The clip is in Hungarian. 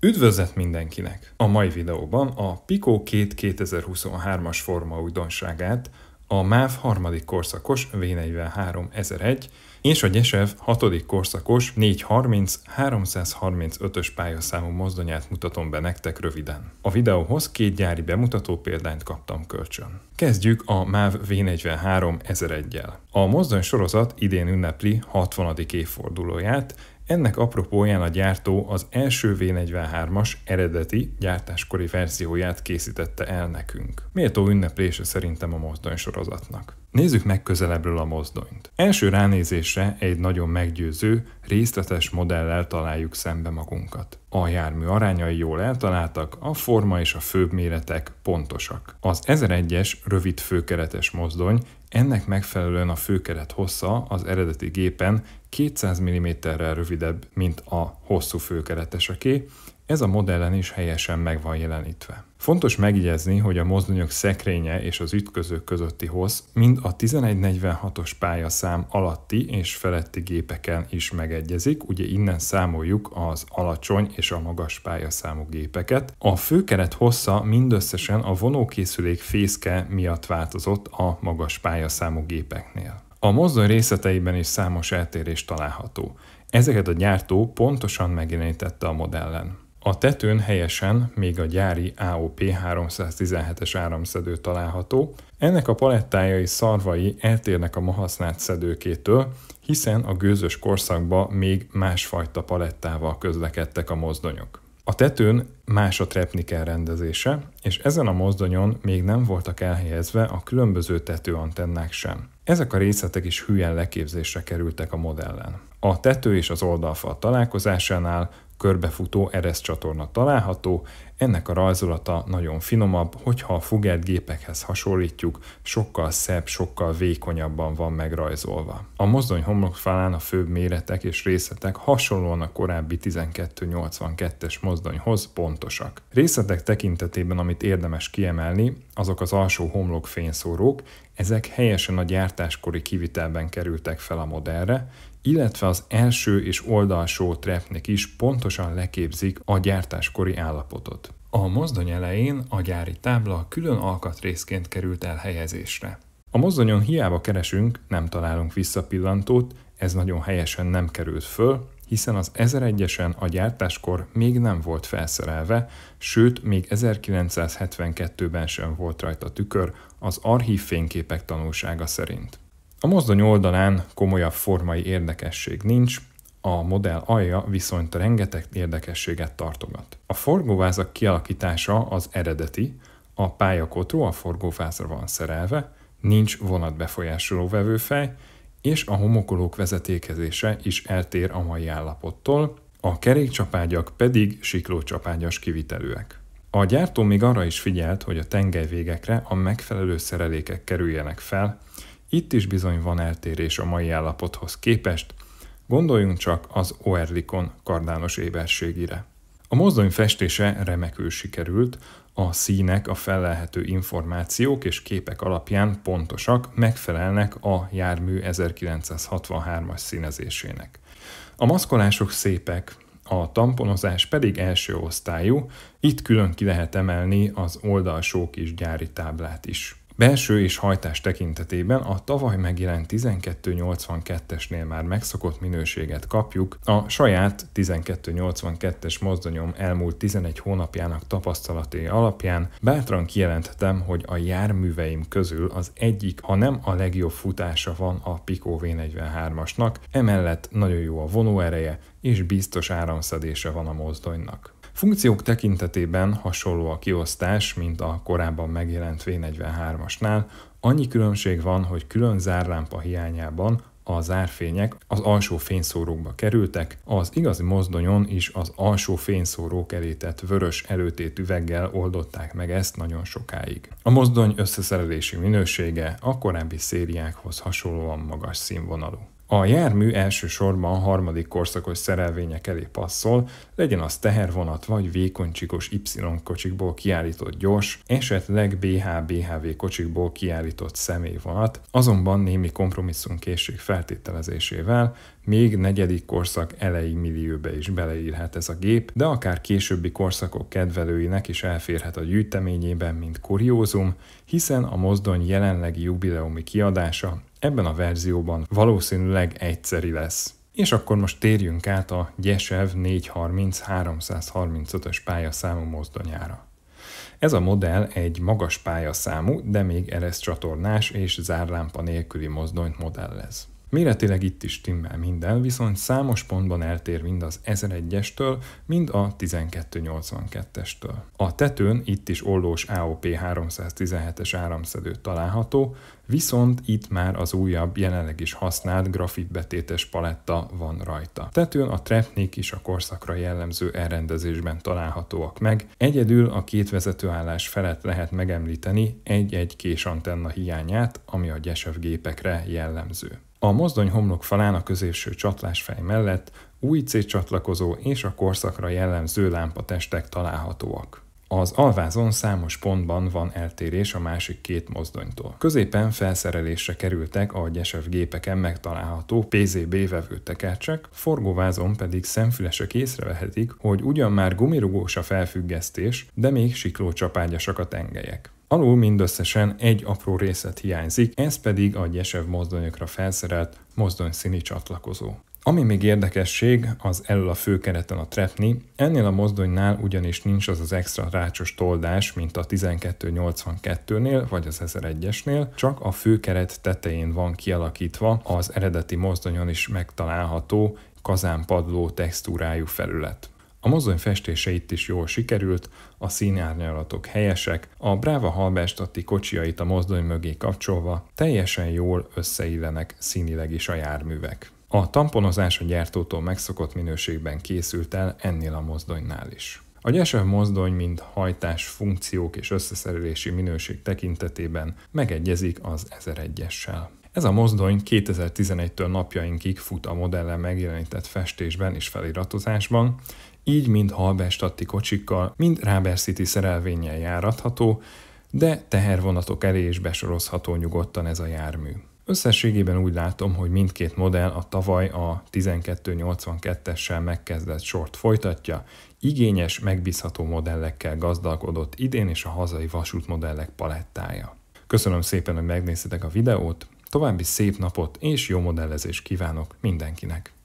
Üdvözlet mindenkinek! A mai videóban a Pico 2 2023-as forma újdonságát, a MÁV harmadik korszakos V43001 és a Gyesev hatodik korszakos 430-335-ös pályaszámú mozdonyát mutatom be nektek röviden. A videóhoz két gyári bemutató példányt kaptam kölcsön. Kezdjük a MÁV v 1001 jel A mozdony sorozat idén ünnepli 60. évfordulóját, ennek apropóján a gyártó az első V43-as eredeti gyártáskori verzióját készítette el nekünk. Méltó ünneplése szerintem a mozdony sorozatnak. Nézzük meg közelebbről a mozdonyt. Első ránézésre egy nagyon meggyőző, részletes modellel találjuk szembe magunkat. A jármű arányai jól eltaláltak, a forma és a főbb méretek pontosak. Az 1001-es rövid főkeretes mozdony ennek megfelelően a főkeret hossza az eredeti gépen 200 mm-rel rövidebb, mint a hosszú főkereteseké, ez a modellen is helyesen meg van jelenítve. Fontos megjegyezni, hogy a mozdonyok szekrénye és az ütközők közötti hossz mind a 1146-os pályaszám alatti és feletti gépeken is megegyezik, ugye innen számoljuk az alacsony és a magas pályaszámú gépeket. A főkeret hossza mindösszesen a vonókészülék fészke miatt változott a magas pályaszámú gépeknél. A mozdony részleteiben is számos eltérés található. Ezeket a gyártó pontosan megjelenítette a modellen. A tetőn helyesen még a gyári AOP 317-es áramszedő található. Ennek a palettájai szarvai eltérnek a ma használt szedőkétől, hiszen a gőzös korszakban még másfajta palettával közlekedtek a mozdonyok. A tetőn más a trepnikel rendezése, és ezen a mozdonyon még nem voltak elhelyezve a különböző tetőantennák sem. Ezek a részletek is hülyen leképzésre kerültek a modellen. A tető és az oldalfal találkozásánál körbefutó ereszcsatorna található, ennek a rajzolata nagyon finomabb, hogyha a gépekhez hasonlítjuk, sokkal szebb, sokkal vékonyabban van megrajzolva. A mozdony homlokfalán a főbb méretek és részletek hasonlóan a korábbi 1282-es mozdonyhoz pontosak. Részletek tekintetében, amit érdemes kiemelni, azok az alsó homlok fényszórók, ezek helyesen a gyártáskori kivitelben kerültek fel a modellre, illetve az első és oldalsó trepnek is pontos pontosan leképzik a gyártáskori állapotot. A mozdony elején a gyári tábla külön alkatrészként került el helyezésre. A mozdonyon hiába keresünk, nem találunk visszapillantót, ez nagyon helyesen nem került föl, hiszen az 1001-esen a gyártáskor még nem volt felszerelve, sőt, még 1972-ben sem volt rajta tükör, az archív fényképek tanulsága szerint. A mozdony oldalán komolyabb formai érdekesség nincs, a modell alja viszont rengeteg érdekességet tartogat. A forgóvázak kialakítása az eredeti, a pályakotró a forgóvázra van szerelve, nincs vonatbefolyásoló vevőfej, és a homokolók vezetékezése is eltér a mai állapottól, a kerékcsapágyak pedig siklócsapágyas kivitelűek. A gyártó még arra is figyelt, hogy a tengelyvégekre a megfelelő szerelékek kerüljenek fel, itt is bizony van eltérés a mai állapothoz képest, Gondoljunk csak az Oerlikon kardános éberségére. A mozdony festése remekül sikerült, a színek a felelhető információk és képek alapján pontosak, megfelelnek a jármű 1963-as színezésének. A maszkolások szépek, a tamponozás pedig első osztályú, itt külön ki lehet emelni az oldalsó kis gyári táblát is. Belső és hajtás tekintetében a tavaly megjelent 1282-esnél már megszokott minőséget kapjuk, a saját 1282-es mozdonyom elmúlt 11 hónapjának tapasztalatai alapján bátran kijelenthetem, hogy a járműveim közül az egyik, ha nem a legjobb futása van a Pico V43-asnak, emellett nagyon jó a vonóereje és biztos áramszedése van a mozdonynak. Funkciók tekintetében hasonló a kiosztás, mint a korábban megjelent V43-asnál, annyi különbség van, hogy külön zárlámpa hiányában a zárfények az alsó fényszórókba kerültek, az igazi mozdonyon is az alsó fényszórók elétett vörös előtét üveggel oldották meg ezt nagyon sokáig. A mozdony összeszerelési minősége a korábbi szériákhoz hasonlóan magas színvonalú. A jármű elsősorban harmadik korszakos szerelvények elé passzol, legyen az tehervonat vagy vékonycsikos Y kocsikból kiállított gyors, esetleg BHBHV kocsikból kiállított személyvonat, azonban némi kompromisszumkészség feltételezésével még negyedik korszak elejé millióbe is beleírhat ez a gép, de akár későbbi korszakok kedvelőinek is elférhet a gyűjteményében, mint kuriózum, hiszen a mozdony jelenlegi jubileumi kiadása ebben a verzióban valószínűleg egyszeri lesz. És akkor most térjünk át a Gyesev 430-335-ös pályaszámú mozdonyára. Ez a modell egy magas pályaszámú, de még eresz csatornás és zárlámpa nélküli mozdonyt modellez. Méretileg itt is timmel minden, viszont számos pontban eltér mind az 1001-estől, mind a 1282-estől. A tetőn itt is ollós AOP 317-es áramszedő található, viszont itt már az újabb, jelenleg is használt grafitbetétes paletta van rajta. Tetőn a trepnik is a korszakra jellemző elrendezésben találhatóak meg, egyedül a két vezetőállás felett lehet megemlíteni egy-egy antenna hiányát, ami a gyesebb gépekre jellemző. A mozdony homlok falán a középső csatlásfej mellett új C csatlakozó és a korszakra jellemző lámpatestek találhatóak. Az alvázon számos pontban van eltérés a másik két mozdonytól. Középen felszerelésre kerültek a gyesev gépeken megtalálható PZB vevőtekercsek, forgóvázon pedig szemfülesek észrevehetik, hogy ugyan már gumirugós a felfüggesztés, de még siklócsapágyasak a tengelyek. Alul mindösszesen egy apró részlet hiányzik, ez pedig a gyesev mozdonyokra felszerelt mozdonyszíni csatlakozó. Ami még érdekesség, az elől a főkereten a trepni, ennél a mozdonynál ugyanis nincs az az extra rácsos toldás, mint a 1282-nél vagy az 1001-esnél, csak a főkeret tetején van kialakítva az eredeti mozdonyon is megtalálható kazánpadló textúrájú felület. A mozdony festése itt is jól sikerült, a színárnyalatok helyesek, a Bráva halbestatti kocsiait a mozdony mögé kapcsolva teljesen jól összeillenek színileg is a járművek. A tamponozás a gyártótól megszokott minőségben készült el ennél a mozdonynál is. A gyesebb mozdony mind hajtás, funkciók és összeszerelési minőség tekintetében megegyezik az 1001-essel. Ez a mozdony 2011-től napjainkig fut a modellen megjelenített festésben és feliratozásban, így mind halberstatti kocsikkal, mind City szerelvényel járatható, de tehervonatok elé is besorozható nyugodtan ez a jármű. Összességében úgy látom, hogy mindkét modell a tavaly a 1282-essel megkezdett sort folytatja, igényes, megbízható modellekkel gazdalkodott idén és a hazai vasútmodellek palettája. Köszönöm szépen, hogy megnéztétek a videót, további szép napot és jó modellezést kívánok mindenkinek!